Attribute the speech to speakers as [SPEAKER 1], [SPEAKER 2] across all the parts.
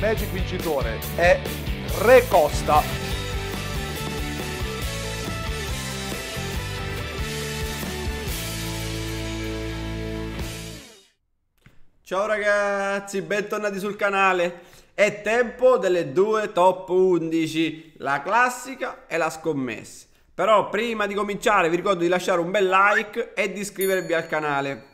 [SPEAKER 1] Magic vincitore è Re Costa. Ciao ragazzi, bentornati sul canale. È tempo delle due top 11, la classica e la scommessa. Però prima di cominciare vi ricordo di lasciare un bel like e di iscrivervi al canale.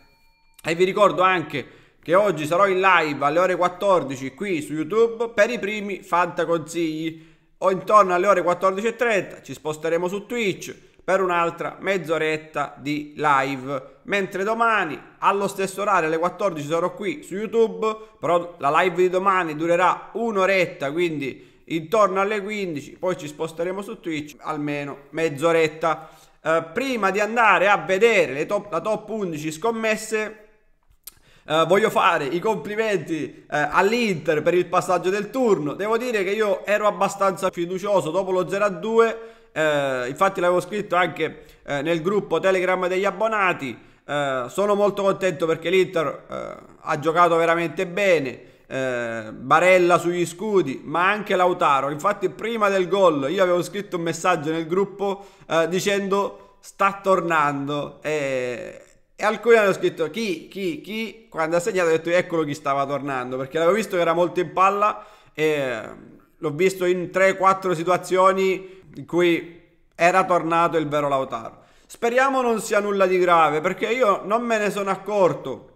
[SPEAKER 1] E vi ricordo anche che oggi sarò in live alle ore 14 qui su YouTube per i primi fantaconsigli. O intorno alle ore 14.30 ci sposteremo su Twitch per un'altra mezz'oretta di live. Mentre domani allo stesso orario alle 14 sarò qui su YouTube, però la live di domani durerà un'oretta, quindi intorno alle 15, poi ci sposteremo su Twitch almeno mezz'oretta. Eh, prima di andare a vedere top, la top 11 scommesse, eh, voglio fare i complimenti eh, all'Inter per il passaggio del turno. Devo dire che io ero abbastanza fiducioso dopo lo 0-2, eh, infatti l'avevo scritto anche eh, nel gruppo Telegram degli abbonati. Eh, sono molto contento perché l'Inter eh, ha giocato veramente bene. Eh, Barella sugli scudi, ma anche Lautaro. Infatti, prima del gol io avevo scritto un messaggio nel gruppo eh, dicendo sta tornando. E, e alcuni hanno scritto chi, chi, chi, quando ha segnato ha detto eccolo chi stava tornando, perché l'avevo visto che era molto in palla e ehm, l'ho visto in 3-4 situazioni in cui era tornato il vero Lautaro. Speriamo non sia nulla di grave, perché io non me ne sono accorto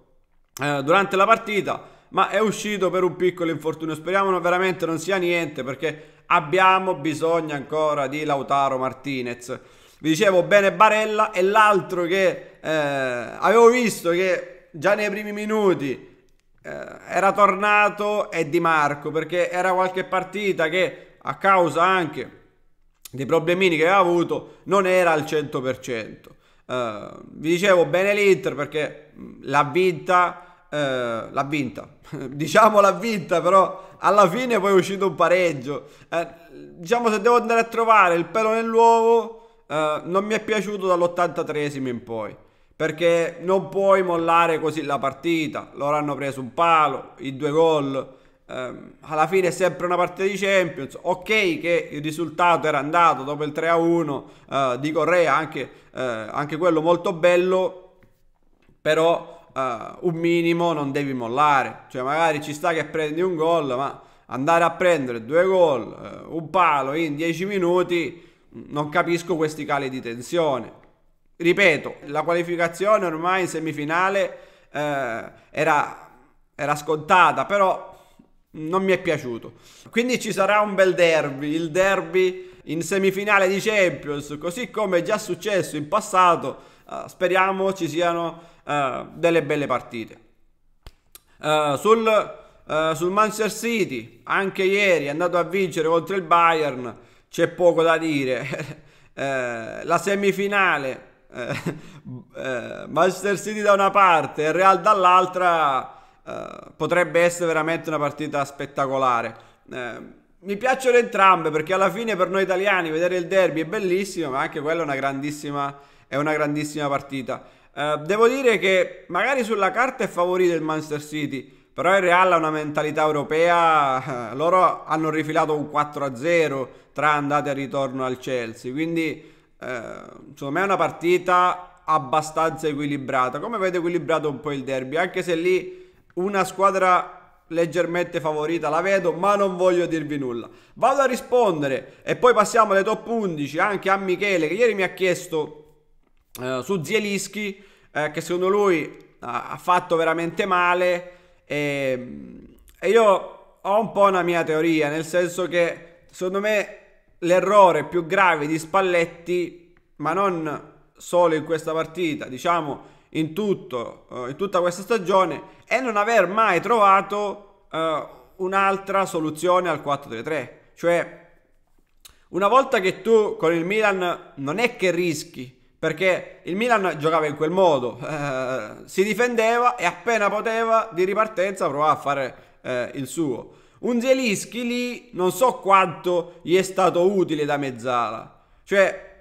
[SPEAKER 1] eh, durante la partita, ma è uscito per un piccolo infortunio. Speriamo veramente non sia niente, perché abbiamo bisogno ancora di Lautaro Martinez vi dicevo bene Barella e l'altro che eh, avevo visto che già nei primi minuti eh, era tornato è Di Marco perché era qualche partita che a causa anche dei problemini che aveva avuto non era al 100%. Uh, eh, vi dicevo bene l'Inter perché l'ha vinta, uh, l'ha vinta, diciamo l'ha vinta però alla fine poi è uscito un pareggio. Uh, diciamo se devo andare a trovare il pelo nell'uovo eh, non mi è piaciuto dall'83 in poi. Perché non puoi mollare così la partita. Loro hanno preso un palo, i due gol. Eh, alla fine è sempre una partita di Champions. Ok, che il risultato era andato dopo il 3-1 eh, di Correa, anche, eh, anche quello molto bello. Però Uh, un minimo non devi mollare. Cioè, magari ci sta che prendi un gol, ma andare a prendere due gol, uh, un palo in 10 minuti non capisco questi cali di tensione. Ripeto, la qualificazione ormai in semifinale eh, era, era scontata, però non mi è piaciuto. Quindi ci sarà un bel derby, il derby in semifinale di Champions, così come è già successo in passato, uh, speriamo ci siano uh, delle belle partite. Uh, sul, sul, Manchester City, anche ieri è andato a vincere contro il Bayern, c'è poco da dire. Eh, la semifinale, eh, eh, Manchester City da una parte e Real dall'altra, eh, potrebbe essere veramente una partita spettacolare. Eh, mi piacciono entrambe perché alla fine per noi italiani vedere il derby è bellissimo, ma anche quella è una grandissima, è una grandissima partita. Eh, devo dire che magari sulla carta è favorito il Manchester City, però il Real ha una mentalità europea, eh, loro hanno rifilato un 4-0 tra andata e ritorno al Chelsea, quindi eh, secondo me è una partita abbastanza equilibrata, come avete equilibrato un po' il derby, anche se lì una squadra leggermente favorita, la vedo, ma non voglio dirvi nulla. Vado a rispondere e poi passiamo alle top 11 anche a Michele che ieri mi ha chiesto eh, su Zielischi eh, che secondo lui ha fatto veramente male e, ehm, e io ho un po' una mia teoria, nel senso che secondo me l'errore più grave di Spalletti, ma non solo in questa partita, diciamo in, tutto, eh, in tutta questa stagione, è non aver mai trovato uh, un'altra soluzione al 4-3-3. Cioè, una volta che tu con il Milan non è che rischi, perché il Milan giocava in quel modo, eh, si difendeva e appena poteva di ripartenza provava a fare eh, il suo. Un Zielinski lì non so quanto gli è stato utile da mezzala, cioè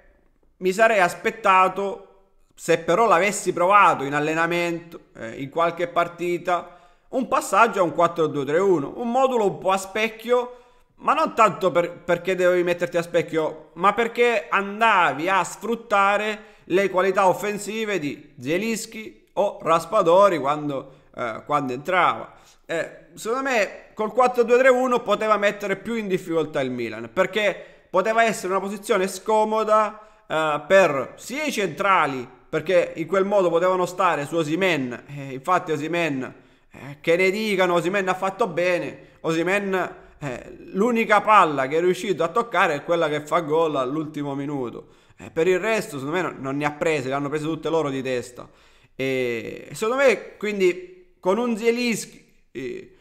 [SPEAKER 1] mi sarei aspettato se però l'avessi provato in allenamento, eh, in qualche partita, un passaggio a un 4-2-3-1, un modulo un po' a specchio ma non tanto per, perché dovevi metterti a specchio, ma perché andavi a sfruttare le qualità offensive di Zielinski o Raspadori quando, eh, quando entrava. Eh, secondo me col 4-2-3-1 poteva mettere più in difficoltà il Milan perché poteva essere una posizione scomoda eh, per sia i centrali perché in quel modo potevano stare su Osimen. Eh, infatti Osimen, eh, che ne dicano, Osimen ha fatto bene, Osimen eh, l'unica palla che è riuscito a toccare è quella che fa gol all'ultimo minuto. Eh, per il resto, secondo me, non, non ne ha prese, le hanno prese tutte loro di testa. E secondo me, quindi, con un Zielinski eh,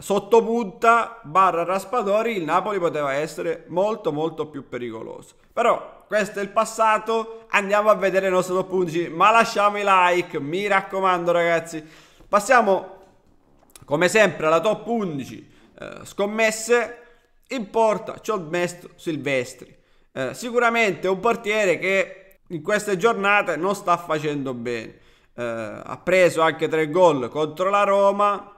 [SPEAKER 1] sottopunta barra Raspadori, il Napoli poteva essere molto, molto più pericoloso. Però questo è il passato, andiamo a vedere il nostro top 11, ma lasciamo i like, mi raccomando ragazzi. Passiamo come sempre alla top 11 eh, scommesse, in porta ci ho messo Silvestri. Eh, sicuramente un portiere che in queste giornate non sta facendo bene. Eh, ha preso anche tre gol contro la Roma.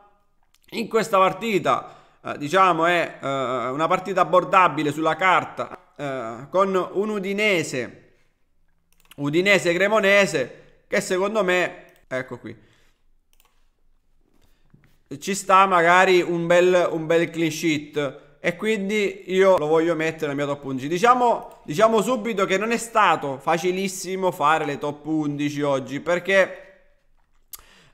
[SPEAKER 1] In questa partita, eh, diciamo, è eh, una partita abbordabile sulla carta con un Udinese, Udinese-Cremonese, che secondo me, ecco qui, ci sta magari un bel, un bel clean sheet e quindi io lo voglio mettere nella mia top 11 diciamo, diciamo subito che non è stato facilissimo fare le top 11 oggi perché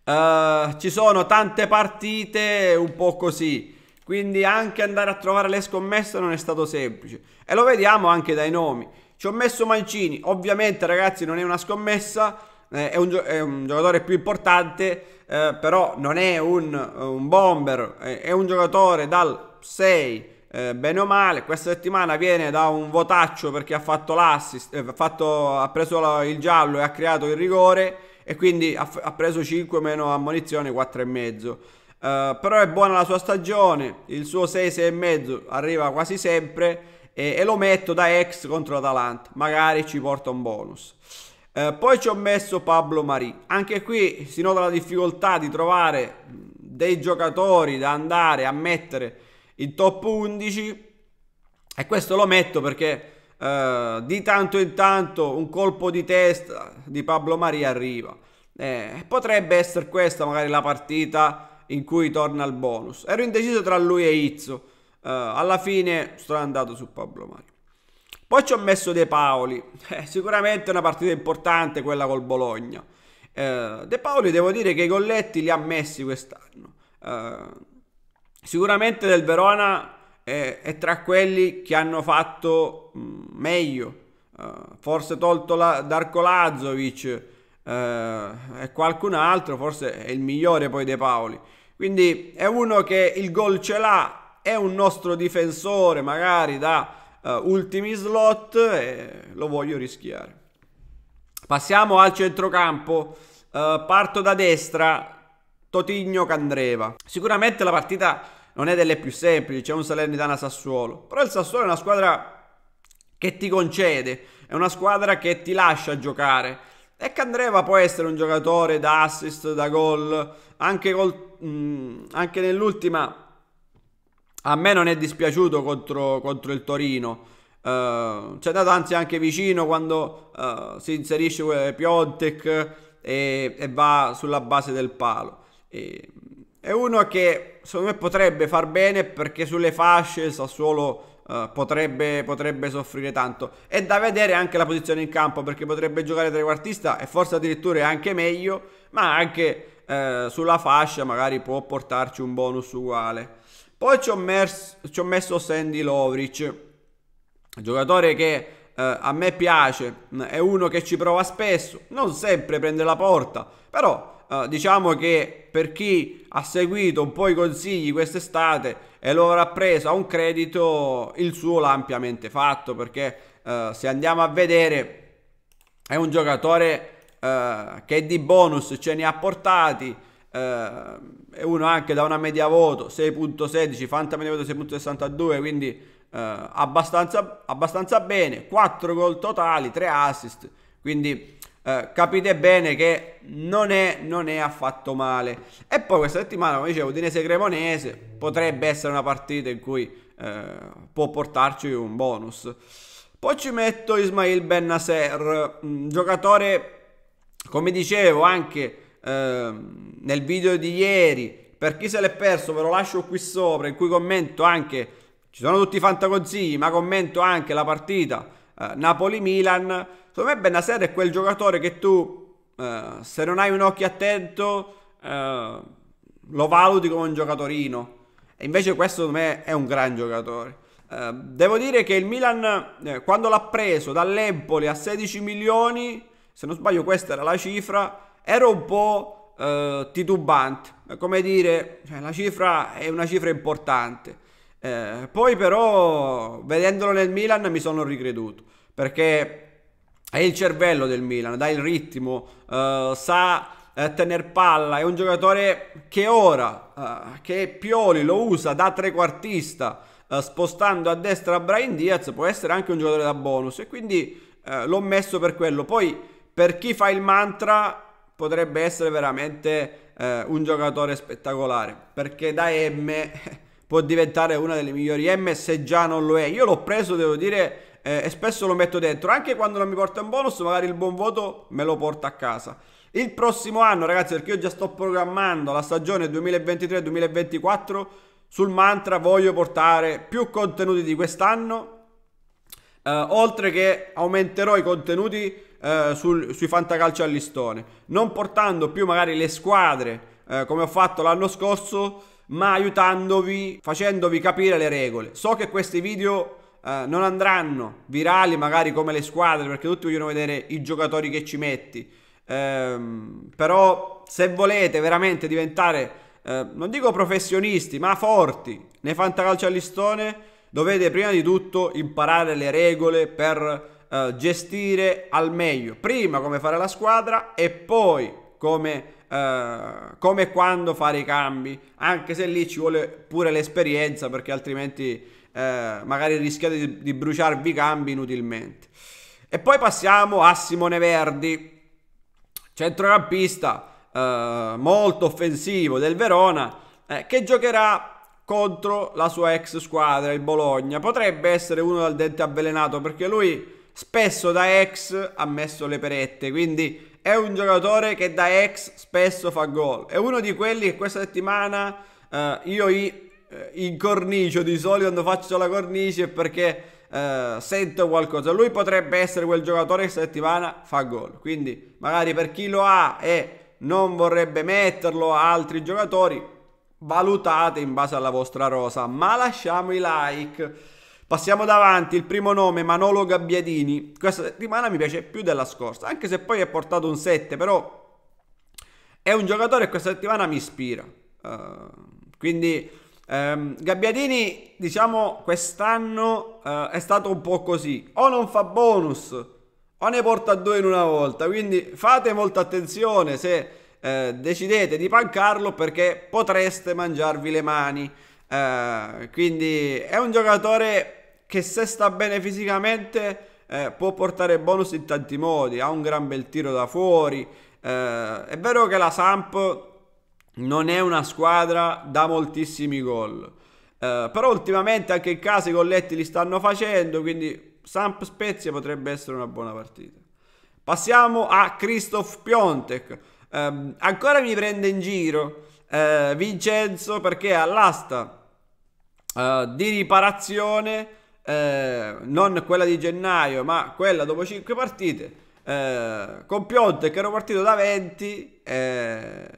[SPEAKER 1] uh, ci sono tante partite un po' così quindi anche andare a trovare le scommesse non è stato semplice e lo vediamo anche dai nomi ci ho messo Mancini ovviamente ragazzi non è una scommessa eh, è, un è, un giocatore più importante, eh, però non è un, un bomber, eh, è un giocatore dal 6 eh, bene o male. Questa settimana viene da un votaccio perché ha fatto l'assist, ha, fatto, ha, preso il giallo e ha creato il rigore e quindi ha, ha preso 5 meno ammonizione, 4,5. Uh, però è buona la sua stagione, il suo 6-6,5 arriva quasi sempre e, e lo metto da ex contro l'Atalanta, magari ci porta un bonus. Eh, poi ci ho messo Pablo Marì. Anche qui si nota la difficoltà di trovare dei giocatori da andare a mettere in top 11 e questo lo metto perché eh, di tanto in tanto un colpo di testa di Pablo Marì arriva. Eh, potrebbe essere questa magari la partita in cui torna il bonus. Ero indeciso tra lui e Izzo. Uh, alla fine sono andato su Pablo Marì. Poi ci ho messo De Paoli, eh, sicuramente una partita importante quella col Bologna. Eh, De Paoli devo dire che i golletti li ha messi quest'anno. Eh, sicuramente del Verona è, tra quelli che hanno fatto mm, meglio. Uh, forse tolto la, Darko Lazovic uh, e qualcun altro, forse è il migliore poi De Paoli. Quindi è uno che il gol ce l'ha, è un nostro difensore magari da uh, ultimi slot e lo voglio rischiare. Passiamo al centrocampo. Uh, parto da destra, Totigno Candreva. Sicuramente la partita non è delle più semplici, c'è un Salernitana Sassuolo, però il Sassuolo è una squadra che ti concede, è una squadra che ti lascia giocare. E Candreva può essere un giocatore da assist, da gol, anche, mm, anche nell'ultima a me non è dispiaciuto contro, contro il Torino. Uh, c'è andato anzi anche vicino quando uh, si inserisce Piontek e, e, va sulla base del palo. E, è uno che secondo me potrebbe far bene perché sulle fasce il Sassuolo uh, eh, potrebbe, potrebbe, soffrire tanto. È da vedere anche la posizione in campo perché potrebbe giocare trequartista e forse addirittura è anche meglio, ma anche sulla fascia magari può portarci un bonus uguale. Poi ci ho, mers- ci ho messo Sandy Lovric, giocatore che Uh, a me piace, è uno che ci prova spesso, non sempre prende la porta, però uh, diciamo che per chi ha seguito un po' i consigli quest'estate e lo avrà preso a un credito, il suo l'ha ampiamente fatto, perché uh, se andiamo a vedere è un giocatore che di bonus ce ne ha portati, Ehm, e uno anche da una media voto 6.16, Fanta media voto 6.62, quindi eh, abbastanza, abbastanza bene, 4 gol totali, 3 assist, quindi... Uh, capite bene che non è, non è, affatto male. E poi questa settimana, come dicevo, Udinese Cremonese potrebbe essere una partita in cui uh, può portarci un bonus. Poi ci metto Ismail Ben Nasser, giocatore, come dicevo, anche Ehm, nel video di ieri, per chi se l'è perso ve lo lascio qui sopra, in cui commento anche, ci sono tutti i fantaconsigli, ma commento anche la partita eh, Napoli-Milan. Secondo me Benasser è quel giocatore che tu, eh, se non hai un occhio attento, eh, lo valuti come un giocatorino. E invece questo secondo me è un gran giocatore. Eh, devo dire che il Milan, eh, quando l'ha preso dall'Empoli a 16 milioni, se non sbaglio questa era la cifra, ero un po' eh, titubante, come dire, cioè, la cifra è una cifra importante. Eh, poi però, vedendolo nel Milan, mi sono ricreduto, perché è il cervello del Milan, dà il ritmo, eh, sa eh, tener palla, è un giocatore che ora, eh, che Pioli lo usa da trequartista, eh, spostando a destra Brian Diaz, può essere anche un giocatore da bonus e quindi eh, l'ho messo per quello. Poi per chi fa il mantra potrebbe essere veramente eh, un giocatore spettacolare perché da M può diventare una delle migliori M se già non lo è. Io l'ho preso, devo dire, eh, e spesso lo metto dentro, anche quando non mi porta un bonus, magari il buon voto me lo porta a casa. Il prossimo anno, ragazzi, perché io già sto programmando la stagione 2023-2024 sul mantra voglio portare più contenuti di quest'anno, eh, oltre che aumenterò i contenuti eh, sul, sui fantacalcio a listone, non portando più magari le squadre eh, come ho fatto l'anno scorso, ma aiutandovi, facendovi capire le regole. So che questi video eh, non andranno virali magari come le squadre, perché tutti vogliono vedere i giocatori che ci metti, ehm, però se volete veramente diventare... Eh, non dico professionisti, ma forti nei fantacalcio a listone, dovete prima di tutto imparare le regole per eh, gestire al meglio, prima come fare la squadra e poi come Uh, come e quando fare i cambi, anche se lì ci vuole pure l'esperienza perché altrimenti uh, magari rischiate di, di, bruciarvi i cambi inutilmente. E poi passiamo a Simone Verdi, centrocampista uh, molto offensivo del Verona, che giocherà contro la sua ex squadra, il Bologna. Potrebbe essere uno dal dente avvelenato perché lui spesso da ex ha messo le perette, quindi è un giocatore che da ex spesso fa gol. È uno di quelli che questa settimana eh, io i, eh, incornicio, di solito quando faccio la cornice perché eh, sento qualcosa. Lui potrebbe essere quel giocatore che questa settimana fa gol, quindi magari per chi lo ha e non vorrebbe metterlo a altri giocatori, valutate in base alla vostra rosa, ma lasciamo i like. Passiamo davanti, il primo nome Manolo Gabbiadini, questa settimana mi piace più della scorsa, anche se poi è portato un 7, però è un giocatore che questa settimana mi ispira. Uh, quindi um, Gabbiadini, diciamo, quest'anno uh, è stato un po' così, o non fa bonus o ne porta due in una volta, quindi fate molta attenzione se uh, decidete di pancarlo perché potreste mangiarvi le mani. quindi è un giocatore che se sta bene fisicamente eh, può portare bonus in tanti modi, ha un gran bel tiro da fuori. Eh, è vero che la Samp non è una squadra da moltissimi gol, eh, però ultimamente anche in casa i colletti li stanno facendo, quindi Samp Spezia potrebbe essere una buona partita. Passiamo a Christoph Piontek. Eh, ancora mi prende in giro eh, Vincenzo perché all'asta eh, di riparazione eh, non quella di gennaio, ma quella dopo 5 partite, eh, con Pionte che era partito da 20 eh,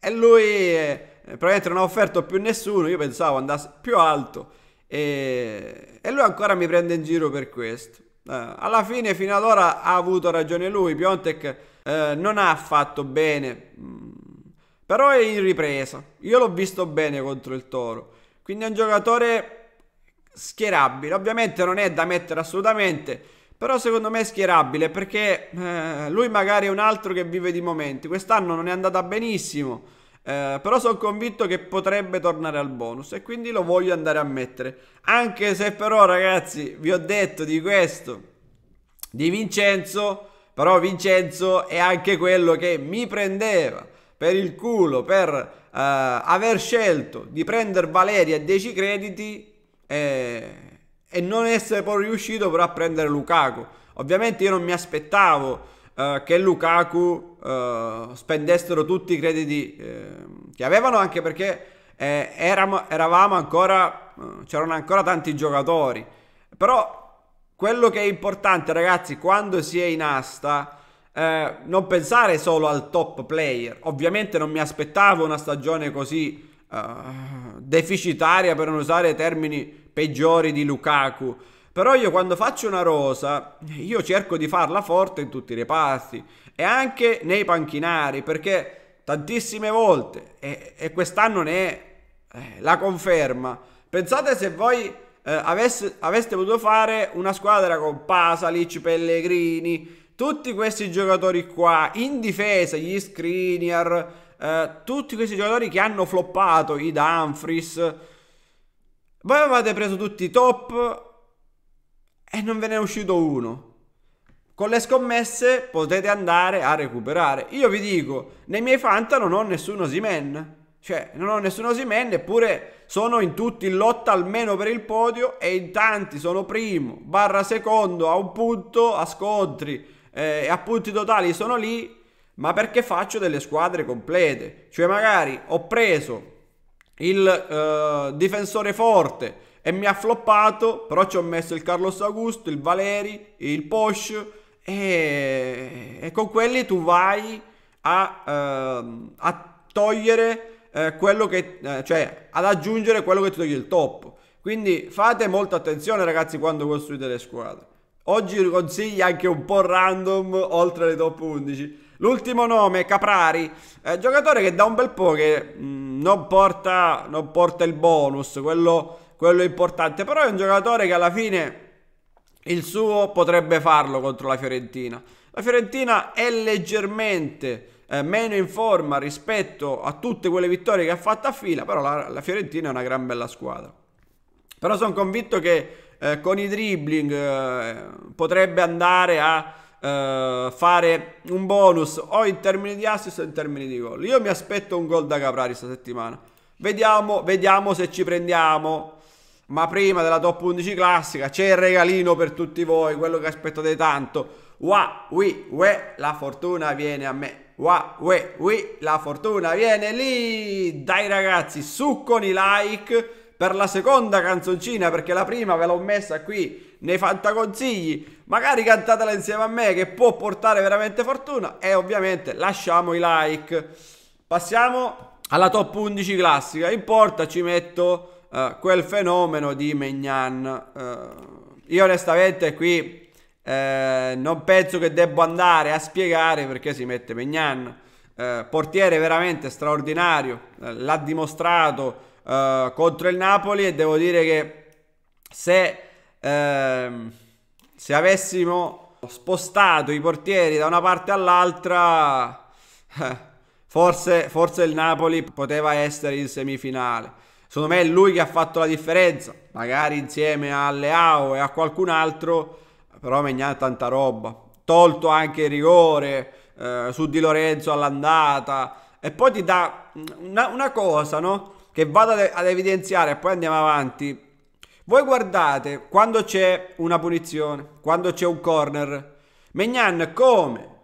[SPEAKER 1] e lui eh, probabilmente non ha offerto più nessuno, io pensavo andasse più alto e, e lui ancora mi prende in giro per questo. Eh, alla fine, fino ad ora, ha avuto ragione lui, Piontek eh, non ha fatto bene, mm, però è in ripresa, io l'ho visto bene contro il Toro, quindi è un giocatore schierabile. Ovviamente non è da mettere assolutamente, però secondo me è schierabile perché eh, lui magari è un altro che vive di momenti. Quest'anno non è andata benissimo, eh, però sono convinto che potrebbe tornare al bonus e quindi lo voglio andare a mettere. Anche se però ragazzi vi ho detto di questo, di Vincenzo, però Vincenzo è anche quello che mi prendeva per il culo per eh, aver scelto di prendere Valeria a 10 crediti e, e non essere poi riuscito però a prendere Lukaku. Ovviamente io non mi aspettavo eh, che Lukaku eh, spendessero tutti i crediti eh, che avevano anche perché eh, eravamo, eravamo ancora, eh, c'erano ancora tanti giocatori. Però quello che è importante ragazzi quando si è in asta... Eh, non pensare solo al top player. Ovviamente non mi aspettavo una stagione così eh, deficitaria per non usare termini peggiori di Lukaku. Però io quando faccio una rosa, io cerco di farla forte in tutti i reparti e anche nei panchinari, perché tantissime volte, e, e quest'anno ne è eh, la conferma, pensate se voi eh, avesse, aveste potuto fare una squadra con Pasalic, Pellegrini, tutti questi giocatori qua, in difesa, gli Screener, eh, tutti questi giocatori che hanno floppato, i Dumfries, voi avevate preso tutti i top e non ve ne è uscito uno. Con le scommesse potete andare a recuperare. Io vi dico, nei miei Fanta non ho nessuno Simen. Cioè, non ho nessuno Simen, eppure sono in tutti in lotta almeno per il podio e in tanti sono primo, barra secondo, a un punto, a scontri eh, e a punti totali sono lì ma perché faccio delle squadre complete. Cioè magari ho preso il eh, difensore forte e mi ha floppato, però ci ho messo il Carlos Augusto, il Valeri, il Posh e, e con quelli tu vai a, eh, a togliere eh, quello che, eh, cioè ad aggiungere quello che ti toglie il top. Quindi fate molta attenzione ragazzi quando costruite le squadre. Oggi consigli anche un po' random oltre alle top 11 L'ultimo nome, Caprari, eh, giocatore che da un bel po' che mh, mm, non, porta, non, porta, il bonus, quello, quello importante, però è un giocatore che alla fine il suo potrebbe farlo contro la Fiorentina. La Fiorentina è leggermente... Eh, meno in forma rispetto a tutte quelle vittorie che ha fatto a fila, però la, la Fiorentina è una gran bella squadra. Però sono convinto che eh, con i dribbling eh, potrebbe andare a eh, fare un bonus o in termini di assist o in termini di gol. Io mi aspetto un gol da Caprari questa settimana. Vediamo, vediamo se ci prendiamo. Ma prima della top 11 classica c'è il regalino per tutti voi, quello che aspettate tanto. Wa, wi, we, la fortuna viene a me. Wa, we, we, la fortuna viene lì. Dai ragazzi, su con i like per la seconda canzoncina perché la prima ve l'ho messa qui nei fantaconsigli magari cantatela insieme a me che può portare veramente fortuna e ovviamente lasciamo i like passiamo alla top 11 classica in porta ci metto uh, quel fenomeno di Megnan uh, eh, io onestamente qui eh, non penso che debba andare a spiegare perché si mette Megnan eh, portiere veramente straordinario, eh, l'ha dimostrato eh, contro il Napoli e devo dire che se, ehm, se avessimo spostato i portieri da una parte all'altra, eh, forse, forse il Napoli poteva essere in semifinale. Secondo me è lui che ha fatto la differenza, magari insieme a Leao e a qualcun altro, però ha tanta roba. Tolto anche il rigore eh, su Di Lorenzo all'andata. E poi ti dà una, una cosa, no? che vado ad evidenziare e poi andiamo avanti. Voi guardate quando c'è una punizione, quando c'è un corner, Megnan come,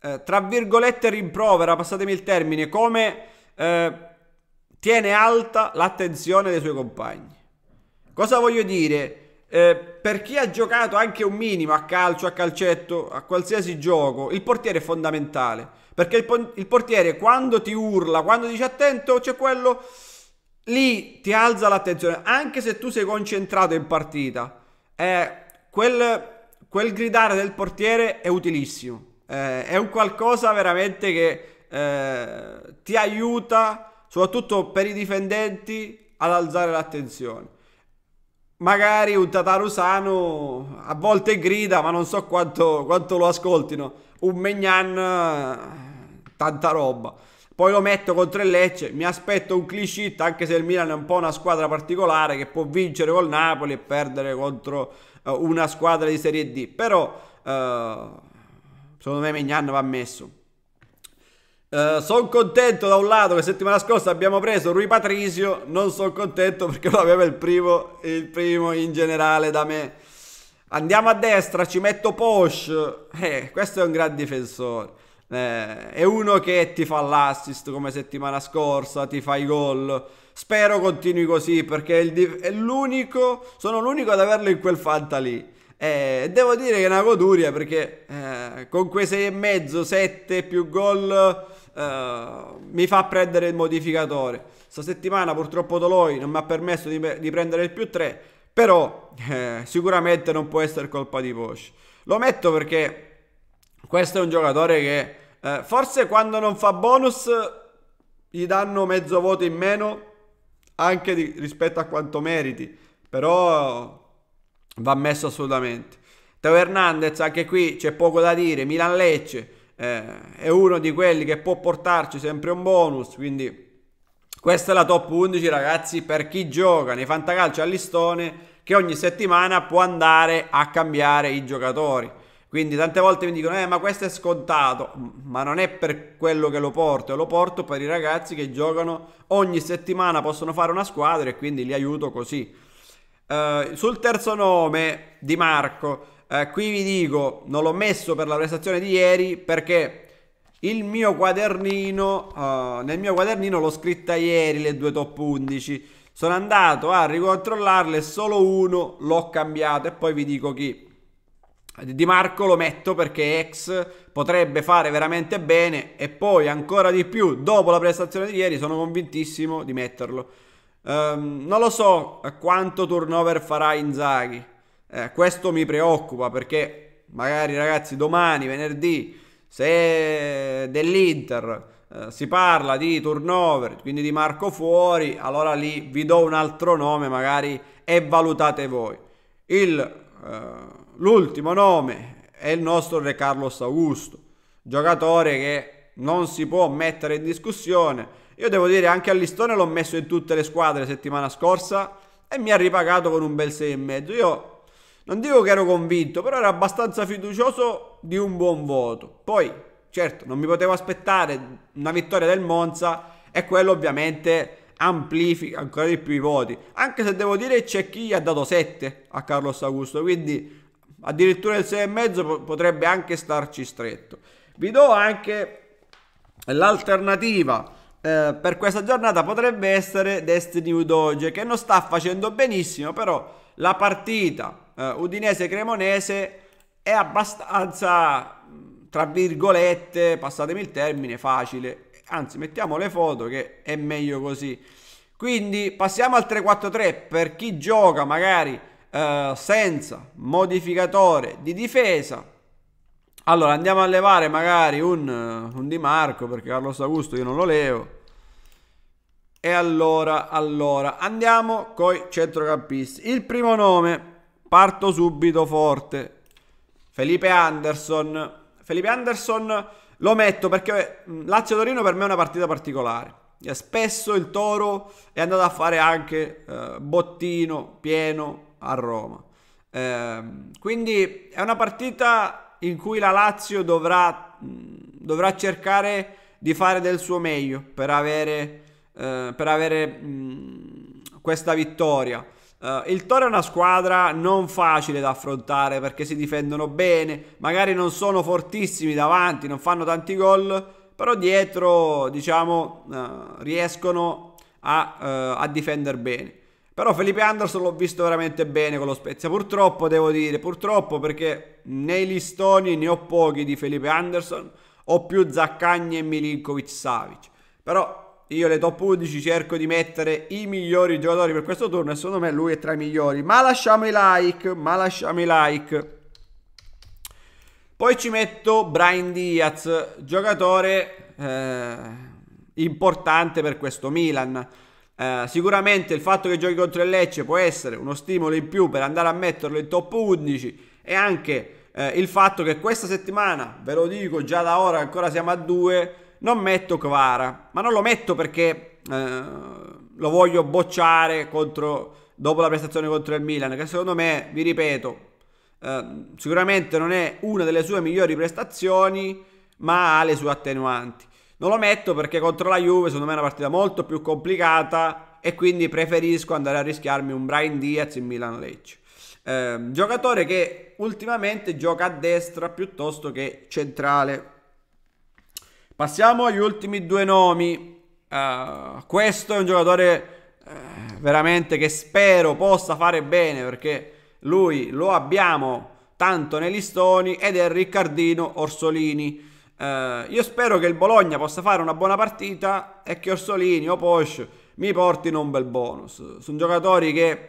[SPEAKER 1] eh, tra virgolette, rimprovera, passatemi il termine, come eh, tiene alta l'attenzione dei suoi compagni. Cosa voglio dire? Eh, per chi ha giocato anche un minimo a calcio, a calcetto, a qualsiasi gioco, il portiere è fondamentale. Perché il, po- il portiere quando ti urla, quando dice attento, c'è quello, lì ti alza l'attenzione. Anche se tu sei concentrato in partita, eh, quel, quel, gridare del portiere è utilissimo. Eh, è un qualcosa veramente che eh, ti aiuta, soprattutto per i difendenti, ad alzare l'attenzione magari un tatarusano a volte grida, ma non so quanto, quanto lo ascoltino. Un Megnan, eh, tanta roba. Poi lo metto contro il Lecce, mi aspetto un cliché, anche se il Milan è un po' una squadra particolare che può vincere col Napoli e perdere contro eh, una squadra di Serie D. Però, eh, secondo me Megnan va messo. Eh, sono contento da un lato che settimana scorsa abbiamo preso Rui Patricio, non sono contento perché lo aveva il primo, il primo in generale da me. Andiamo a destra, ci metto Porsche. eh, questo è un gran difensore. Eh, è uno che ti fa l'assist come settimana scorsa, ti fa i gol. Spero continui così perché dif- è l'unico, sono l'unico ad averlo in quel fanta lì. Eh, devo dire che è una goduria perché eh, con quei 6,5, 7 più gol eh, mi fa prendere il modificatore. Sta settimana purtroppo Doloi non mi ha permesso di, di prendere il più 3, però eh, sicuramente non può essere colpa di Porsche. Lo metto perché questo è un giocatore che eh, forse quando non fa bonus gli danno mezzo voto in meno anche di, rispetto a quanto meriti, però va messo assolutamente. Teo Hernandez, anche qui c'è poco da dire, Milan Lecce eh, è uno di quelli che può portarci sempre un bonus, quindi questa è la top 11 ragazzi per chi gioca nei fantacalcio a listone che ogni settimana può andare a cambiare i giocatori. Quindi tante volte mi dicono, eh ma questo è scontato, ma non è per quello che lo porto, lo porto per i ragazzi che giocano ogni settimana, possono fare una squadra e quindi li aiuto così. Uh, sul terzo nome di Marco, eh, qui vi dico, non l'ho messo per la prestazione di ieri perché il mio quadernino, eh, nel mio quadernino l'ho scritta ieri le due top 11. Sono andato a ricontrollarle, solo uno l'ho cambiato e poi vi dico chi. Di Marco lo metto perché ex potrebbe fare veramente bene e poi ancora di più dopo la prestazione di ieri sono convintissimo di metterlo. Um, non lo so eh, quanto turnover farà Inzaghi. Eh, questo mi preoccupa perché magari ragazzi domani, venerdì, se dell'Inter eh, si parla di turnover, quindi di Marco fuori, allora lì vi do un altro nome magari e valutate voi. Il, eh, l'ultimo nome è il nostro Re Carlos Augusto, giocatore che non si può mettere in discussione. Io devo dire anche a Listone l'ho messo in tutte le squadre settimana scorsa e mi ha ripagato con un bel 6,5. Io non dico che ero convinto, però ero abbastanza fiducioso di un buon voto. Poi, certo, non mi potevo aspettare una vittoria del Monza e quello ovviamente amplifica ancora di più i voti. Anche se devo dire c'è chi gli ha dato 7 a Carlos Augusto, quindi addirittura il 6,5 potrebbe anche starci stretto. Vi do anche l'alternativa eh, per questa giornata potrebbe essere Destiny Udoge che non sta facendo benissimo, però la partita uh, eh, Udinese-Cremonese è abbastanza, tra virgolette, passatemi il termine, facile. Anzi, mettiamo le foto che è meglio così. Quindi passiamo al 3-4-3 per chi gioca magari uh, senza modificatore di difesa. Allora andiamo a levare magari un, eh, un Di Marco perché Carlos Augusto io non lo levo. E allora, allora, andiamo coi centrocampisti. Il primo nome Parto subito forte. Felipe Anderson. Felipe Anderson lo metto perché mm, Lazio-Torino per me è una partita particolare. Spesso il Toro è andato a fare anche eh, bottino pieno a Roma. Eh, quindi è una partita in cui la Lazio dovrà, mm, dovrà cercare di fare del suo meglio per avere, eh, per avere mh, mm, questa vittoria. Uh, il Toro è una squadra non facile da affrontare perché si difendono bene, magari non sono fortissimi davanti, non fanno tanti gol, però dietro diciamo uh, riescono a, uh, a difendere bene. Però Felipe Anderson l'ho visto veramente bene con lo Spezia, purtroppo devo dire, purtroppo perché nei listoni ne ho pochi di Felipe Anderson, ho più Zaccagni e Milinkovic-Savic. Però io le top 11 cerco di mettere i migliori giocatori per questo turno e secondo me lui è tra i migliori. Ma lasciamo i like, ma lasciamo i like. Poi ci metto Brian Diaz, giocatore eh, importante per questo Milan. Eh, sicuramente il fatto che giochi contro il Lecce può essere uno stimolo in più per andare a metterlo in top 11 e anche eh, il fatto che questa settimana, ve lo dico già da ora, ancora siamo a due, non metto Kvara, ma non lo metto perché eh, lo voglio bocciare contro, dopo la prestazione contro il Milan, che secondo me, vi ripeto, eh, sicuramente non è una delle sue migliori prestazioni, ma ha le sue attenuanti. Non lo metto perché contro la Juve secondo me è una partita molto più complicata e quindi preferisco andare a rischiarmi un Brian Diaz in Milan-Lecce. Eh, giocatore che ultimamente gioca a destra piuttosto che centrale Passiamo agli ultimi due nomi. Uh, questo è un giocatore uh, veramente che spero possa fare bene perché lui lo abbiamo tanto nei listoni ed è Riccardino Orsolini. Uh, io spero che il Bologna possa fare una buona partita e che Orsolini o Porsche mi portino un bel bonus. Sono giocatori che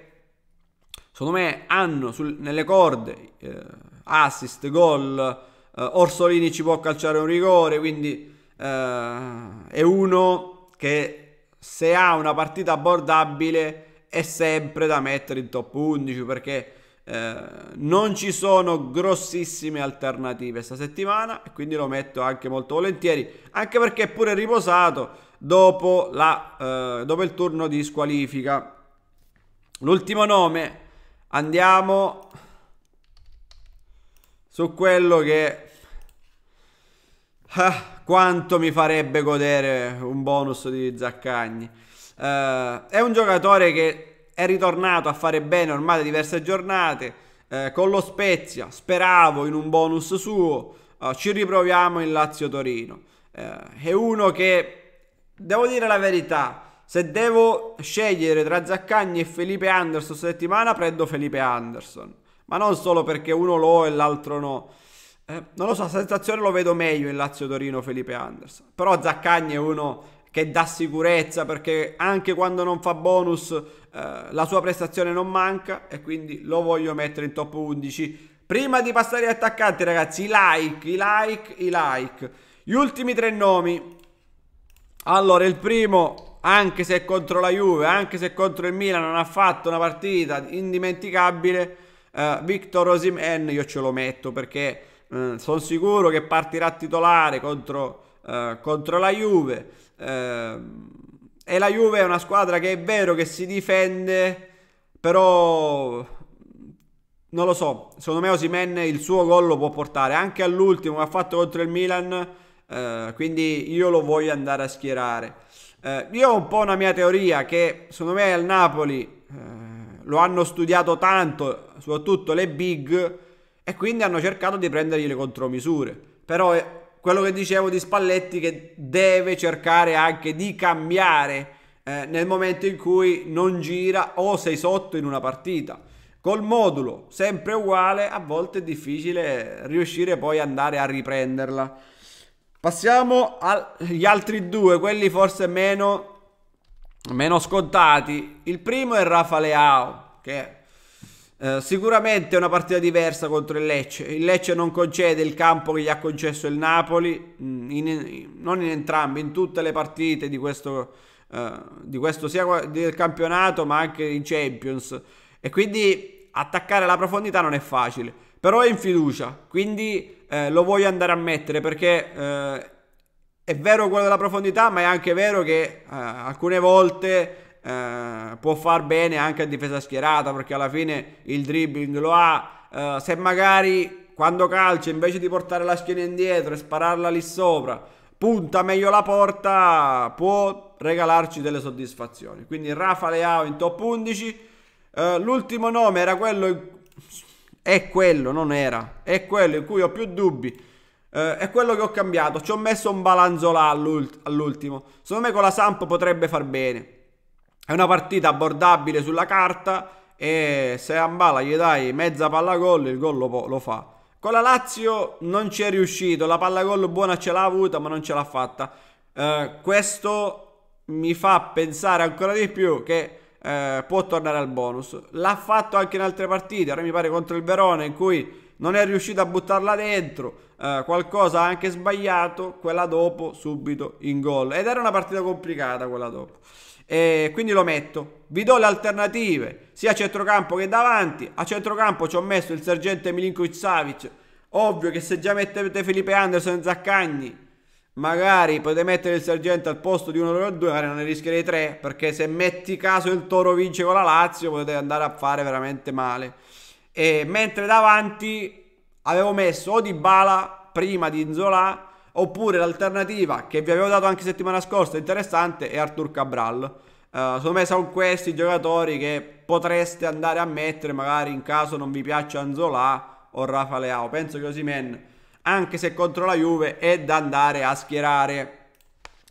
[SPEAKER 1] secondo me hanno sul, nelle corde eh, assist, gol. Eh, Orsolini ci può calciare un rigore, quindi eh, è uno che se ha una partita abbordabile è sempre da mettere in top 11 perché eh, non ci sono grossissime alternative questa settimana e quindi lo metto anche molto volentieri anche perché è pure riposato dopo, la, eh, dopo il turno di squalifica l'ultimo nome andiamo su quello che Ah, quanto mi farebbe godere un bonus di Zaccagni. Uh, è un giocatore che è ritornato a fare bene ormai da diverse giornate. Uh, con lo Spezia speravo in un bonus suo. Uh, ci riproviamo in Lazio-Torino. è uno che, devo dire la verità, se devo scegliere tra Zaccagni e Felipe Anderson settimana, prendo Felipe Anderson. Ma non solo perché uno lo ho e l'altro no. Eh, non lo so, sensazione lo vedo meglio in Lazio-Torino Felipe Anderson. Però Zaccagni è uno che dà sicurezza perché anche quando non fa bonus eh, la sua prestazione non manca e quindi lo voglio mettere in top 11. Prima di passare agli attaccanti ragazzi, i like, i like, i like. Gli ultimi tre nomi. Allora, il primo, anche se contro la Juve, anche se contro il Milan non ha fatto una partita indimenticabile, eh, Victor Osimhen io ce lo metto perché eh, sono sicuro che partirà titolare contro, eh, contro la Juve. Eh, e la Juve è una squadra che è vero che si difende, però non lo so, secondo me Osimen il suo gol lo può portare anche all'ultimo che ha fatto contro il Milan, eh, quindi io lo voglio andare a schierare. Eh, io ho un po' una mia teoria che secondo me al Napoli eh, lo hanno studiato tanto, soprattutto le big, e quindi hanno cercato di prendergli le contromisure. Però eh, quello che dicevo di Spalletti che deve cercare anche di cambiare eh, nel momento in cui non gira o sei sotto in una partita. Col modulo sempre uguale, a volte è difficile riuscire poi ad andare a riprenderla. Passiamo agli altri due, quelli forse meno, meno scontati. Il primo è Rafa Leao, che eh, sicuramente è una partita diversa contro il Lecce. Il Lecce non concede il campo che gli ha concesso il Napoli, mm, in, in, non in entrambi, in tutte le partite di questo, uh, di questo sia del campionato ma anche in Champions. E quindi attaccare alla profondità non è facile. Però è in fiducia, quindi uh, lo voglio andare a mettere perché è vero quello della profondità, ma è anche vero che alcune volte eh, può far bene anche a difesa schierata perché alla fine il dribbling lo ha. Eh, se magari quando calcia invece di portare la schiena indietro e spararla lì sopra, punta meglio la porta, può regalarci delle soddisfazioni. Quindi Rafa Leao in top 11. Eh, l'ultimo nome era quello. In... È quello, non era. È quello in cui ho più dubbi. Uh, è quello che ho cambiato. Ci ho messo un balanzolà all'ult- all'ultimo. Secondo me con la Samp potrebbe far bene. È una partita abbordabile sulla carta e se a Ambala gli dai mezza palla gol, il gol lo, lo, fa. Con la Lazio non ci è riuscito, la palla gol buona ce l'ha avuta ma non ce l'ha fatta. Eh, questo mi fa pensare ancora di più che eh, può tornare al bonus. L'ha fatto anche in altre partite, ora mi pare contro il Verona in cui non è riuscito a buttarla dentro, eh, qualcosa ha anche sbagliato, quella dopo subito in gol. Ed era una partita complicata quella dopo. E quindi lo metto. Vi do le alternative, sia a centrocampo che davanti. A centrocampo ci ho messo il sergente Milinkovic Savic. Ovvio che se già mettete Felipe Anderson e Zaccagni, magari potete mettere il sergente al posto di uno o due, magari non ne rischierei tre, perché se metti caso il Toro vince con la Lazio potete andare a fare veramente male. E mentre davanti avevo messo o Dybala prima di Inzola oppure l'alternativa che vi avevo dato anche settimana scorsa, interessante, è Artur Cabral. Uh, secondo me sono questi i giocatori che potreste andare a mettere magari in caso non vi piaccia Anzola o Rafa Leao. Penso che Osimen, anche se contro la Juve, è da andare a schierare.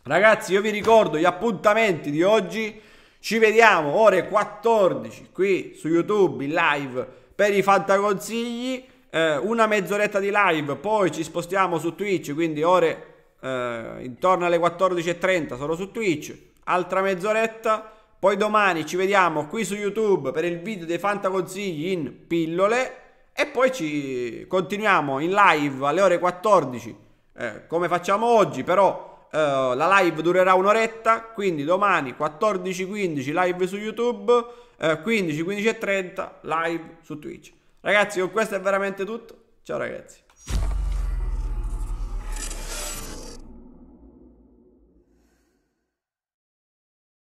[SPEAKER 1] Ragazzi, io vi ricordo gli appuntamenti di oggi. Ci vediamo ore 14 qui su YouTube in live per i fantaconsigli eh, una mezz'oretta di live, poi ci spostiamo su Twitch, quindi ore eh, intorno alle 14.30 sono su Twitch, altra mezz'oretta, poi domani ci vediamo qui su YouTube per il video dei Fanta Consigli in pillole e poi ci continuiamo in live alle ore 14 eh, come facciamo oggi, però eh, la live durerà un'oretta, quindi domani 14.15 live su YouTube, 15.15.30 eh, live su Twitch. Ragazzi, con questo è veramente tutto. Ciao ragazzi.